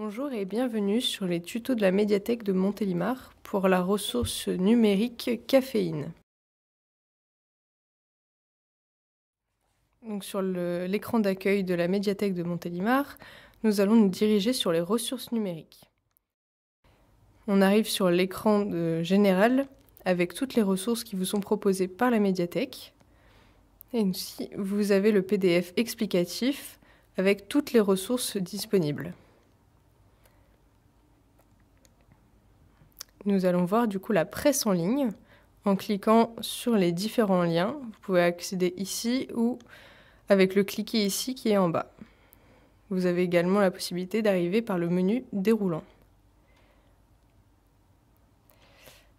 Bonjour et bienvenue sur les tutos de la médiathèque de Montélimar pour la ressource numérique caféine. Donc sur l'écran d'accueil de la médiathèque de Montélimar, nous allons nous diriger sur les ressources numériques. On arrive sur l'écran euh, général avec toutes les ressources qui vous sont proposées par la médiathèque. Et ici, vous avez le PDF explicatif avec toutes les ressources disponibles. nous allons voir du coup la presse en ligne. En cliquant sur les différents liens, vous pouvez accéder ici ou avec le cliquer ici qui est en bas. Vous avez également la possibilité d'arriver par le menu déroulant.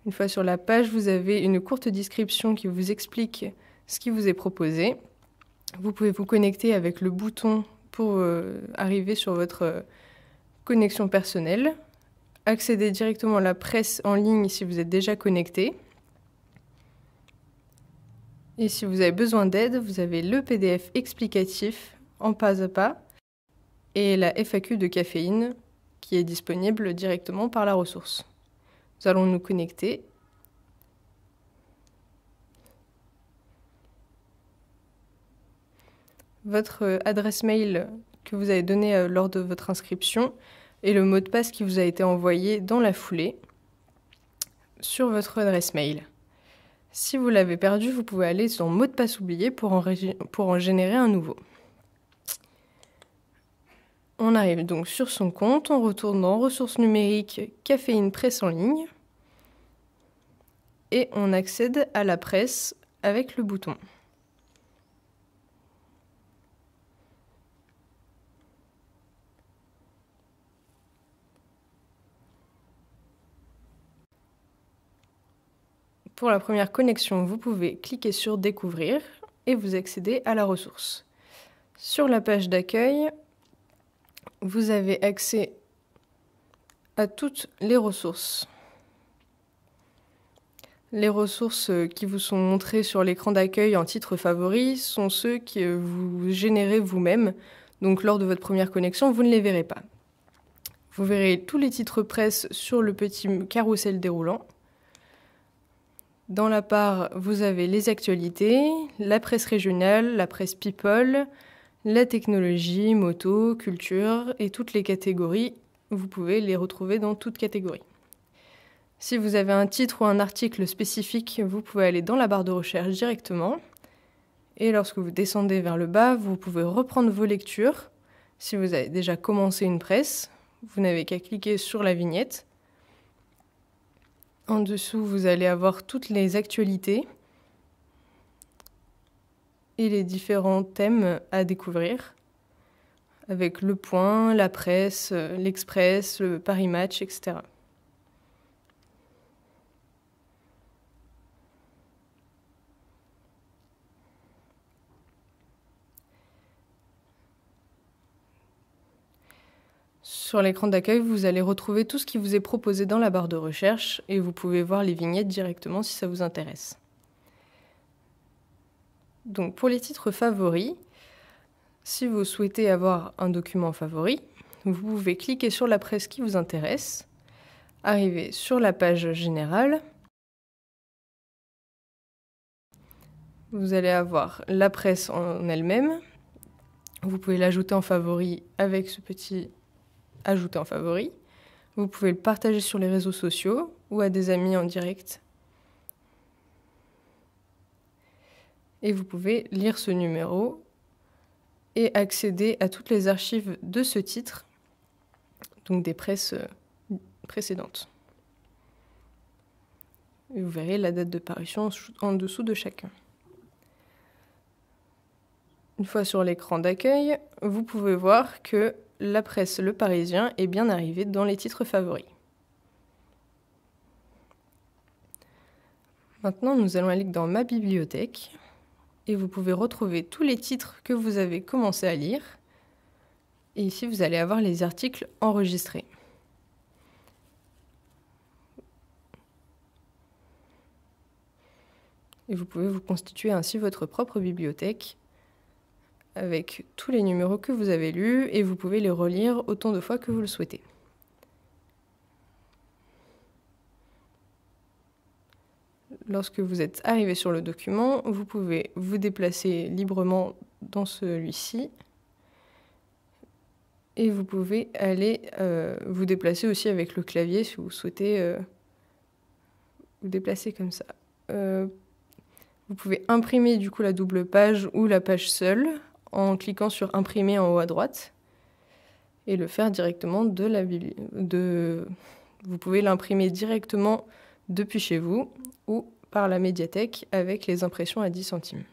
Une fois sur la page, vous avez une courte description qui vous explique ce qui vous est proposé. Vous pouvez vous connecter avec le bouton pour euh, arriver sur votre euh, connexion personnelle. Accédez directement à la presse en ligne si vous êtes déjà connecté. Et si vous avez besoin d'aide, vous avez le PDF explicatif en pas à pas et la FAQ de caféine qui est disponible directement par la ressource. Nous allons nous connecter. Votre adresse mail que vous avez donnée euh, lors de votre inscription et le mot de passe qui vous a été envoyé dans la foulée sur votre adresse mail. Si vous l'avez perdu, vous pouvez aller sur mot de passe oublié pour en, pour en générer un nouveau. On arrive donc sur son compte, on retourne dans ressources numériques, caféine presse en ligne et on accède à la presse avec le bouton. Pour la première connexion, vous pouvez cliquer sur Découvrir et vous accédez à la ressource. Sur la page d'accueil, vous avez accès à toutes les ressources. Les ressources qui vous sont montrées sur l'écran d'accueil en titre favori sont ceux que vous générez vous-même, donc lors de votre première connexion, vous ne les verrez pas. Vous verrez tous les titres presse sur le petit carrousel déroulant. Dans la part, vous avez les actualités, la presse régionale, la presse people, la technologie, moto, culture et toutes les catégories. Vous pouvez les retrouver dans toutes catégories. Si vous avez un titre ou un article spécifique, vous pouvez aller dans la barre de recherche directement. Et lorsque vous descendez vers le bas, vous pouvez reprendre vos lectures. Si vous avez déjà commencé une presse, vous n'avez qu'à cliquer sur la vignette en dessous, vous allez avoir toutes les actualités et les différents thèmes à découvrir, avec le point, la presse, euh, l'express, le Paris Match, etc. Sur l'écran d'accueil, vous allez retrouver tout ce qui vous est proposé dans la barre de recherche et vous pouvez voir les vignettes directement si ça vous intéresse. Donc pour les titres favoris, si vous souhaitez avoir un document favori, vous pouvez cliquer sur la presse qui vous intéresse, arriver sur la page générale. Vous allez avoir la presse en elle-même. Vous pouvez l'ajouter en favori avec ce petit ajouter en favori. Vous pouvez le partager sur les réseaux sociaux ou à des amis en direct. Et vous pouvez lire ce numéro et accéder à toutes les archives de ce titre, donc des presses euh, précédentes. Et vous verrez la date de parution en dessous de chacun. Une fois sur l'écran d'accueil, vous pouvez voir que la presse Le Parisien est bien arrivé dans les titres favoris. Maintenant, nous allons aller dans ma bibliothèque et vous pouvez retrouver tous les titres que vous avez commencé à lire. Et ici, vous allez avoir les articles enregistrés. Et vous pouvez vous constituer ainsi votre propre bibliothèque avec tous les numéros que vous avez lus et vous pouvez les relire autant de fois que vous le souhaitez. Lorsque vous êtes arrivé sur le document, vous pouvez vous déplacer librement dans celui-ci et vous pouvez aller euh, vous déplacer aussi avec le clavier si vous souhaitez euh, vous déplacer comme ça. Euh, vous pouvez imprimer du coup la double page ou la page seule en cliquant sur imprimer en haut à droite et le faire directement de la de vous pouvez l'imprimer directement depuis chez vous ou par la médiathèque avec les impressions à 10 centimes.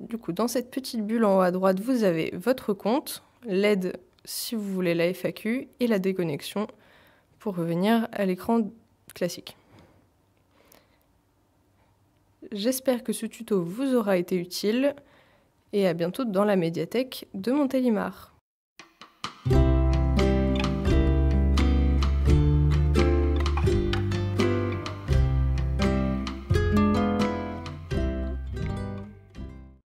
Du coup, dans cette petite bulle en haut à droite, vous avez votre compte, l'aide si vous voulez la FAQ et la déconnexion pour revenir à l'écran classique. J'espère que ce tuto vous aura été utile et à bientôt dans la médiathèque de Montélimar.